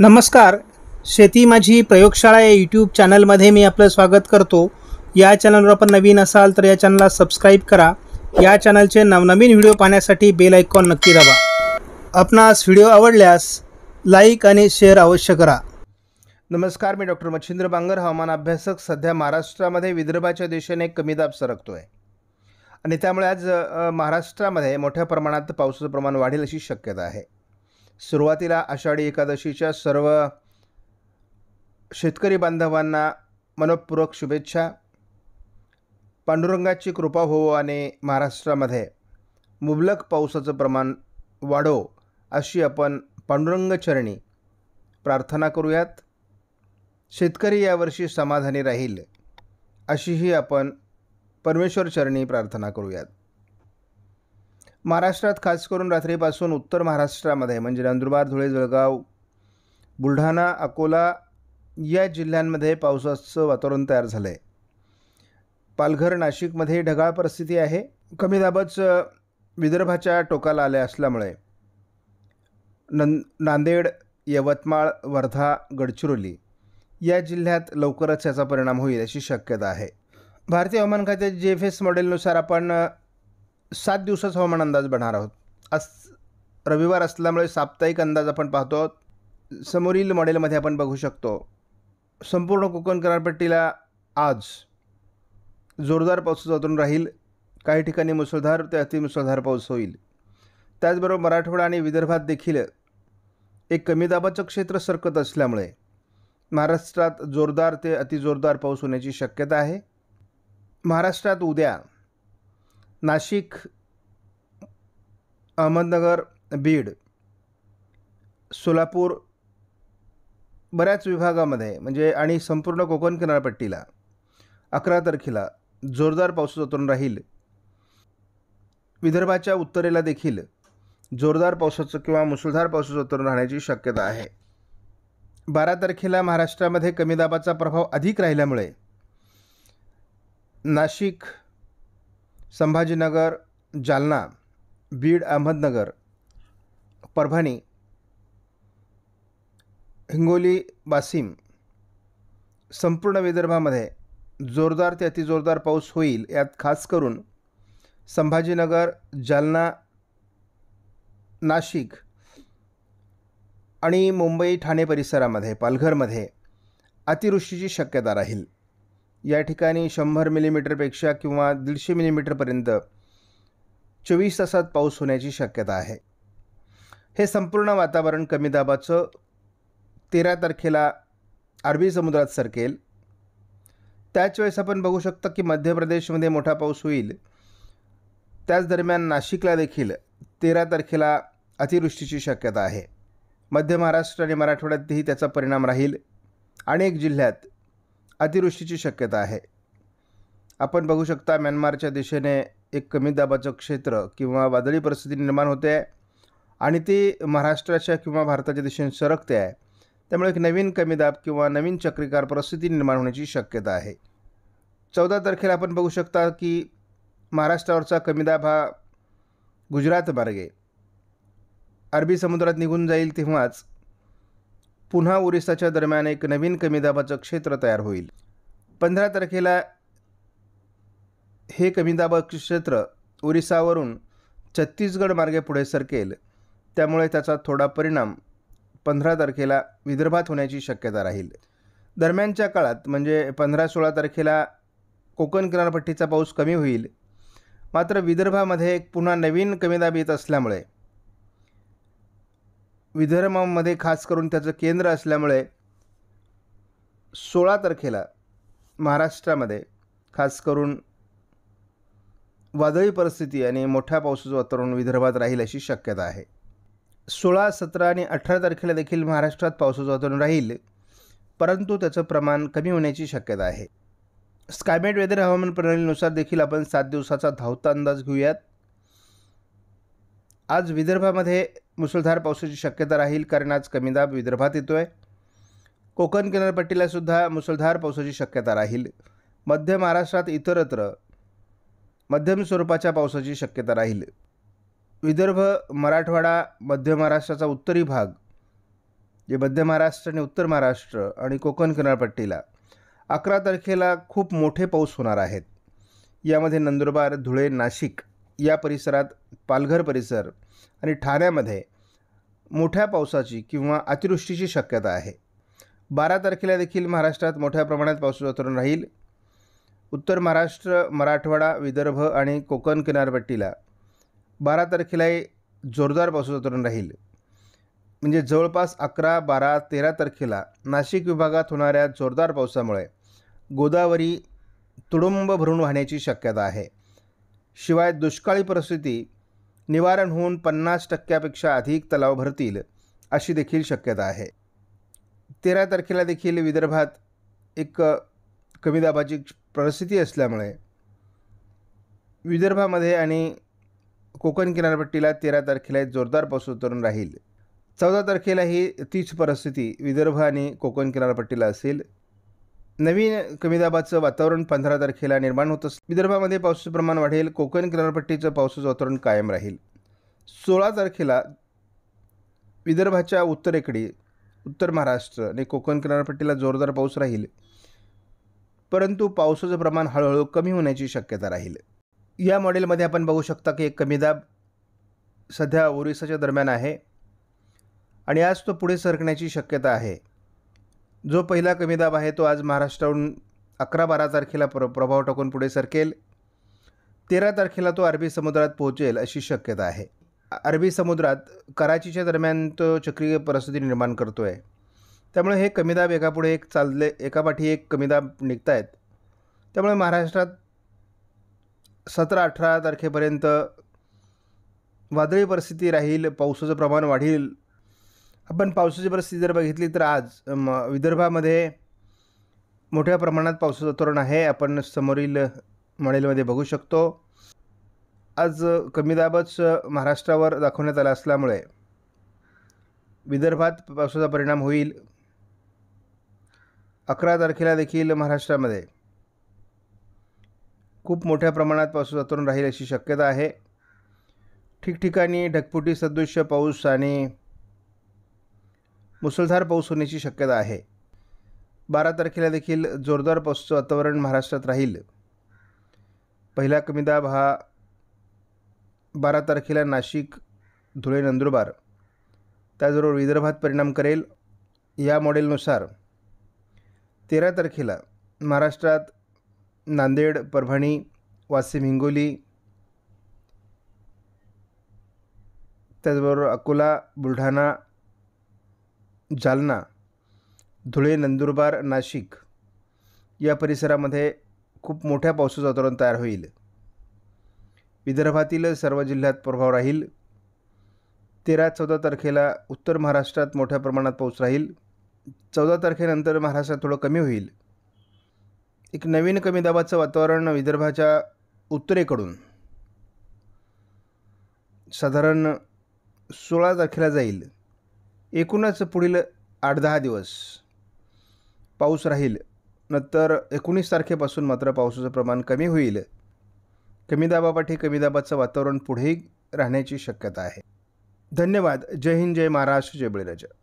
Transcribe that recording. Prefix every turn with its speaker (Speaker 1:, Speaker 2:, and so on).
Speaker 1: नमस्कार शेती माझी प्रयोगशाळा या यूट्यूब चॅनलमध्ये मी आपलं स्वागत करतो या चॅनलवर आपण नवीन असाल तर या चॅनलला सबस्क्राईब करा या चॅनलचे नवनवीन व्हिडिओ पाहण्यासाठी बेल ऐकॉन नक्की दाबा आपणास व्हिडिओ आवडल्यास लाईक आणि शेअर अवश्य करा नमस्कार मी डॉक्टर मच्छिंद्र बांगर हवामान अभ्यासक सध्या महाराष्ट्रामध्ये विदर्भाच्या दिशेने कमी दाब सरकतो आहे आणि त्यामुळे आज महाराष्ट्रामध्ये मोठ्या प्रमाणात पावसाचं प्रमाण वाढेल अशी शक्यता आहे सुरुवातीला आषाढी एकादशीच्या सर्व शेतकरी बांधवांना मनपूर्वक शुभेच्छा पांडुरंगाची कृपा होवो आणि महाराष्ट्रामध्ये मुबलक पावसाचं प्रमाण वाढो अशी आपण पांडुरंग चरणी प्रार्थना करूयात शेतकरी यावर्षी समाधानी राहील अशीही आपण परमेश्वर चरणी प्रार्थना करूयात महाराष्ट्रात खास करून रात्रीपासून उत्तर महाराष्ट्रामध्ये म्हणजे नंदुरबार धुळे जळगाव बुलढाणा अकोला या जिल्ह्यांमध्ये पावसाचं वातावरण तयार झालं आहे पालघर नाशिकमध्ये ढगाळ परिस्थिती आहे कमी दाबच विदर्भाच्या टोकाला आले असल्यामुळे नं नांदेड यवतमाळ वर्धा गडचिरोली या जिल्ह्यात लवकरच याचा परिणाम होईल अशी शक्यता आहे भारतीय हवामान खात्याच्या जी एफ एस मॉडेलनुसार आपण सात दिवसाचा हवामान अंदाज बनणार आहोत अस रविवार असल्यामुळे साप्ताहिक अंदाज आपण पाहतो आहोत समोरील मॉडेलमध्ये आपण बघू शकतो संपूर्ण कोकण किनारपट्टीला आज जोरदार पाऊस जातून राहील काही ठिकाणी मुसळधार ते अतिमुसळधार पाऊस होईल त्याचबरोबर मराठवाडा आणि विदर्भात देखील एक कमी दाबाचं क्षेत्र सरकत असल्यामुळे महाराष्ट्रात जोरदार ते अतिजोरदार पाऊस होण्याची शक्यता आहे महाराष्ट्रात उद्या नाशिक अहमदनगर बीड सोलापूर बऱ्याच विभागामध्ये म्हणजे आणि संपूर्ण कोकण किनारपट्टीला अकरा तारखेला जोरदार पावसाचं वातावरण राहील विदर्भाच्या उत्तरेला देखील जोरदार पावसाचं किंवा मुसळधार पावसाचं वातावरण राहण्याची शक्यता आहे बारा तारखेला महाराष्ट्रामध्ये कमी दाबाचा प्रभाव अधिक राहिल्यामुळे नाशिक संभाजीनगर जालना बीड अहमदनगर परभणी हिंगोली वाशिम संपूर्ण विदर्भामध्ये जोरदार ते अतिजोरदार पाऊस होईल यात खास करून संभाजीनगर जालना नाशिक आणि मुंबई ठाणे परिसरामध्ये पालघरमध्ये अतिवृष्टीची शक्यता राहील या ठिकाणी शंभर मिलीमीटरपेक्षा किंवा दीडशे मिलीमीटरपर्यंत चोवीस तासात पाऊस होण्याची शक्यता आहे हे संपूर्ण वातावरण कमी दाबाचं तेरा तारखेला अरबी समुद्रात सरकेल त्याच वेळेस आपण बघू शकता की मध्य प्रदेशमध्ये मोठा पाऊस होईल त्याच दरम्यान नाशिकला देखील तेरा तारखेला अतिवृष्टीची शक्यता आहे मध्य महाराष्ट्र आणि मराठवाड्यातही त्याचा परिणाम राहील अनेक जिल्ह्यात अतिवृष्टीची शक्यता आहे आपण बघू शकता म्यानमारच्या दिशेने एक कमी दाबाचं क्षेत्र किंवा वादळी परिस्थिती निर्माण होते आहे आणि ती महाराष्ट्राच्या किंवा भारताच्या दिशेने सरकते आहे त्यामुळे एक नवीन कमी दाब किंवा नवीन चक्रीकार परिस्थिती निर्माण होण्याची शक्यता आहे चौदा तारखेला आपण बघू शकता की महाराष्ट्रावरचा कमी दाब हा गुजरात मार्गे अरबी समुद्रात निघून जाईल तेव्हाच पुन्हा ओरिसाच्या दरम्यान एक नवीन कमी दाबाचं क्षेत्र तयार होईल पंधरा तारखेला हे कमी क्षेत्र ओरिसावरून छत्तीसगड मार्गे पुढे सरकेल त्यामुळे त्याचा थोडा परिणाम पंधरा तारखेला विदर्भात होण्याची शक्यता राहील दरम्यानच्या काळात म्हणजे पंधरा सोळा तारखेला कोकण किनारपट्टीचा पाऊस कमी होईल मात्र विदर्भामध्ये एक पुन्हा नवीन दाब येत असल्यामुळे विदर्भामध्ये खास करून त्याचं केंद्र असल्यामुळे सोळा तारखेला महाराष्ट्रामध्ये खास करून वादळी परिस्थिती आणि मोठ्या पावसाचं वातावरण विदर्भात राहील अशी शक्यता आहे सोळा सतरा आणि अठरा तारखेला देखील महाराष्ट्रात पावसाचं वातावरण राहील परंतु त्याचं प्रमाण कमी होण्याची शक्यता आहे स्कायमेट वेदर हवामान प्रणालीनुसार देखील आपण सात दिवसाचा धावता अंदाज घेऊयात आज विदर्भामध्ये मुसळधार पावसाची शक्यता राहील कारण आज कमी दाब विदर्भात येतो आहे कोकण किनारपट्टीला सुद्धा मुसळधार पावसाची शक्यता राहील मध्य महाराष्ट्रात इतरत्र मध्यम स्वरूपाच्या पावसाची शक्यता राहील विदर्भ मराठवाडा मध्य महाराष्ट्राचा उत्तरी भाग जे मध्य महाराष्ट्र आणि उत्तर महाराष्ट्र आणि कोकण किनारपट्टीला अकरा तारखेला खूप मोठे पाऊस होणार आहेत यामध्ये नंदुरबार धुळे नाशिक या परिसरात पालघर परिसर आणि ठाण्यामध्ये मोठ्या पावसाची किंवा अतिवृष्टीची शक्यता आहे बारा तारखेला देखील महाराष्ट्रात मोठ्या प्रमाणात पाऊस वातावरण राहील उत्तर महाराष्ट्र मराठवाडा विदर्भ आणि कोकण किनारपट्टीला बारा तारखेलाही जोरदार पाऊस वातावरण राहील म्हणजे जवळपास अकरा बारा तेरा तारखेला नाशिक विभागात होणाऱ्या जोरदार पावसामुळे गोदावरी तुडुंब भरून वाहण्याची शक्यता आहे शिवाय दुष्काळी परिस्थिती निवारण होऊन पन्नास टक्क्यापेक्षा अधिक तलाव भरतील अशी देखील शक्यता आहे तेरा तारखेला देखील विदर्भात एक कमी दाबाची परिस्थिती असल्यामुळे विदर्भामध्ये आणि कोकण किनारपट्टीला तेरा तारखेला जोरदार पाऊस उतरून राहील चौदा तारखेला ही तीच परिस्थिती विदर्भ आणि कोकण किनारपट्टीला असेल नवीन कमी दाबाचं वातावरण पंधरा तारखेला निर्माण होत असतं विदर्भामध्ये पावसाचं प्रमाण वाढेल कोकण किनारपट्टीचं पावसाचं वातावरण कायम राहील सोळा तारखेला विदर्भाच्या उत्तरेकडे उत्तर महाराष्ट्र आणि कोकण किनारपट्टीला जोरदार पाऊस राहील परंतु पावसाचं प्रमाण हळूहळू कमी होण्याची शक्यता राहील या मॉडेलमध्ये आपण बघू शकता की एक कमी दाब सध्या ओरिसाच्या दरम्यान आहे आणि आज तो पुढे सरकण्याची शक्यता आहे जो पहिला कमी दाब आहे तो आज महाराष्ट्राहून अकरा बारा तारखेला प्र प्रभाव टाकून पुढे सरकेल तेरा तारखेला तो अरबी समुद्रात पोहोचेल अशी शक्यता आहे अरबी समुद्रात कराचीच्या दरम्यान तो चक्रीय परिस्थिती निर्माण करतो आहे त्यामुळे हे कमीदाब एकापुढे एक चालले एकापाठी एक कमीदाब निघत आहेत त्यामुळे महाराष्ट्रात सतरा अठरा तारखेपर्यंत वादळी परिस्थिती राहील पावसाचं प्रमाण वाढील आपण पावसाची परिस्थिती जर बघितली तर आज विदर्भामध्ये मोठ्या प्रमाणात पावसाचं तोरण आहे आपण समोरील मॉडेलमध्ये बघू शकतो आज कमी दाबच महाराष्ट्रावर दाखवण्यात आला असल्यामुळे विदर्भात पावसाचा परिणाम होईल अकरा तारखेला देखील महाराष्ट्रामध्ये खूप मोठ्या प्रमाणात पावसाचं तोरण राहील अशी शक्यता आहे ठिकठिकाणी ढगफुटी सदृश्य पाऊस आणि मुसळधार पाऊस होण्याची शक्यता आहे बारा तारखेला देखील जोरदार पाऊसचं वातावरण महाराष्ट्रात राहील पहिला कमीदाब हा बारा तारखेला नाशिक धुळे नंदुरबार त्याचबरोबर विदर्भात परिणाम करेल या मॉडेलनुसार तेरा तारखेला महाराष्ट्रात नांदेड परभणी वाशिम हिंगोली त्याचबरोबर अकोला बुलढाणा जालना धुळे नंदुरबार नाशिक या परिसरामध्ये खूप मोठ्या पावसाचं वातावरण तयार होईल विदर्भातील सर्व जिल्ह्यात प्रभाव राहील तेरा चौदा तारखेला उत्तर महाराष्ट्रात मोठ्या प्रमाणात पाऊस राहील चौदा तारखेनंतर महाराष्ट्रात थोडं कमी होईल एक नवीन कमी दाबाचं वातावरण विदर्भाच्या उत्तरेकडून साधारण सोळा तारखेला जाईल एकूणच पुढील आठ दहा दिवस पाऊस राहील नंतर एकोणीस तारखेपासून मात्र पावसाचं प्रमाण कमी होईल कमी दाबापाठी कमी दाबाचं वातावरण पुढेही राहण्याची शक्यता आहे धन्यवाद जय हिंद जय महाराष्ट्र जय बळीराजा